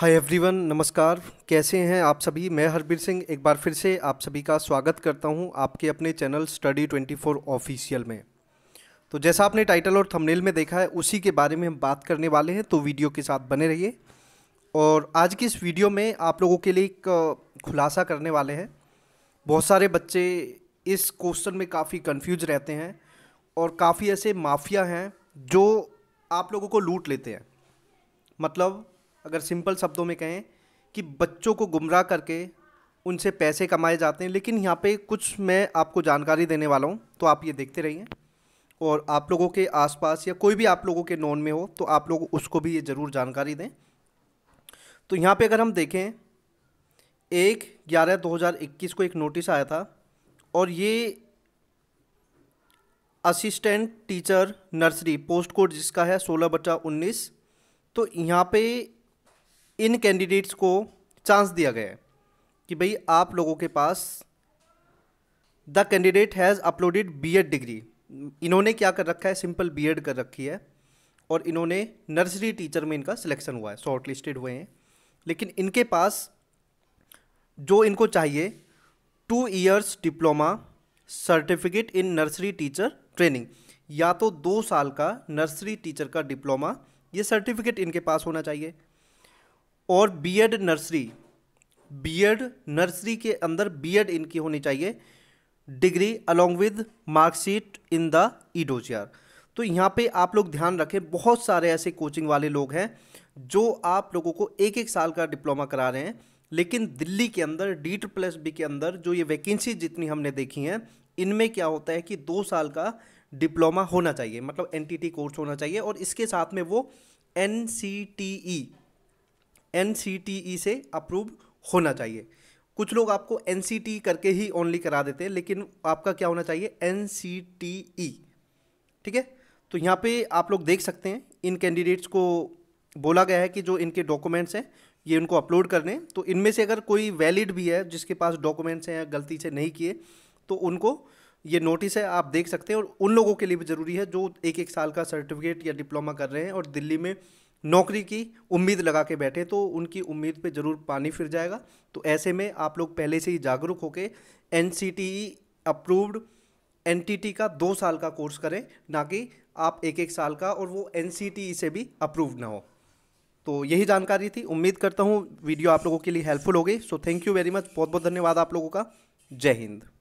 hi everyone नमस्कार कैसे हैं आप सभी मैं हरबीर सिंह एक बार फिर से आप सभी का स्वागत करता हूं आपके अपने चैनल स्टडी 24 ऑफिशियल में तो जैसा आपने टाइटल और थंबनेल में देखा है उसी के बारे में हम बात करने वाले हैं तो वीडियो के साथ बने रहिए और आज की इस वीडियो में आप लोगों के लिए एक खुलासा करने वाले हैं बहुत सारे बच्चे इस क्वेश्चन में काफ़ी कन्फ्यूज रहते हैं और काफ़ी ऐसे माफिया हैं जो आप लोगों को लूट लेते हैं मतलब अगर सिंपल शब्दों में कहें कि बच्चों को गुमराह करके उनसे पैसे कमाए जाते हैं लेकिन यहाँ पे कुछ मैं आपको जानकारी देने वाला हूँ तो आप ये देखते रहिए और आप लोगों के आसपास या कोई भी आप लोगों के नॉन में हो तो आप लोग उसको भी ये ज़रूर जानकारी दें तो यहाँ पे अगर हम देखें एक ग्यारह दो हज़ार इक्कीस को एक नोटिस आया था और ये assistant teacher nursery post code जिसका है सोलह बटा उन्नीस तो यहाँ पे इन कैंडिडेट्स को चांस दिया गया है कि भाई आप लोगों के पास the candidate has uploaded B Ed degree इन्होंने क्या कर रखा है सिंपल बी एड कर रखी है और इन्होंने नर्सरी टीचर में इनका सिलेक्शन हुआ है शॉर्ट लिस्टेड हुए हैं लेकिन इनके पास जो इनको चाहिए two years diploma certificate in nursery teacher training या तो दो साल का नर्सरी टीचर का डिप्लोमा ये सर्टिफिकेट इनके पास होना चाहिए और बीएड नर्सरी बीएड नर्सरी के अंदर बीएड इनकी होनी चाहिए degree along with marksheet in the e dossier तो यहाँ पे आप लोग ध्यान रखें बहुत सारे ऐसे कोचिंग वाले लोग हैं जो आप लोगों को एक एक साल का डिप्लोमा करा रहे हैं लेकिन दिल्ली के अंदर डी प्लस बी के अंदर जो ये वैकेंसी जितनी हमने देखी हैं इनमें क्या होता है कि दो साल का डिप्लोमा होना चाहिए मतलब एन कोर्स होना चाहिए और इसके साथ में वो एन एन से अप्रूव होना चाहिए कुछ लोग आपको एन करके ही ओनली करा देते हैं लेकिन आपका क्या होना चाहिए एन ठीक है तो यहाँ पे आप लोग देख सकते हैं इन कैंडिडेट्स को बोला गया है कि जो इनके डॉक्यूमेंट्स हैं ये उनको अपलोड करने तो इनमें से अगर कोई वैलिड भी है जिसके पास डॉक्यूमेंट्स हैं गलती से नहीं किए तो उनको ये नोटिस है आप देख सकते हैं और उन लोगों के लिए भी ज़रूरी है जो एक एक साल का सर्टिफिकेट या डिप्लोमा कर रहे हैं और दिल्ली में नौकरी की उम्मीद लगा के बैठे तो उनकी उम्मीद पे ज़रूर पानी फिर जाएगा तो ऐसे में आप लोग पहले से ही जागरूक होकर एन अप्रूव्ड एन का दो साल का कोर्स करें ना कि आप एक एक साल का और वो एन e से भी अप्रूव्ड ना हो तो यही जानकारी थी उम्मीद करता हूँ वीडियो आप लोगों के लिए हेल्पफुल होगी so thank you very much बहुत बहुत धन्यवाद आप लोगों का जय हिंद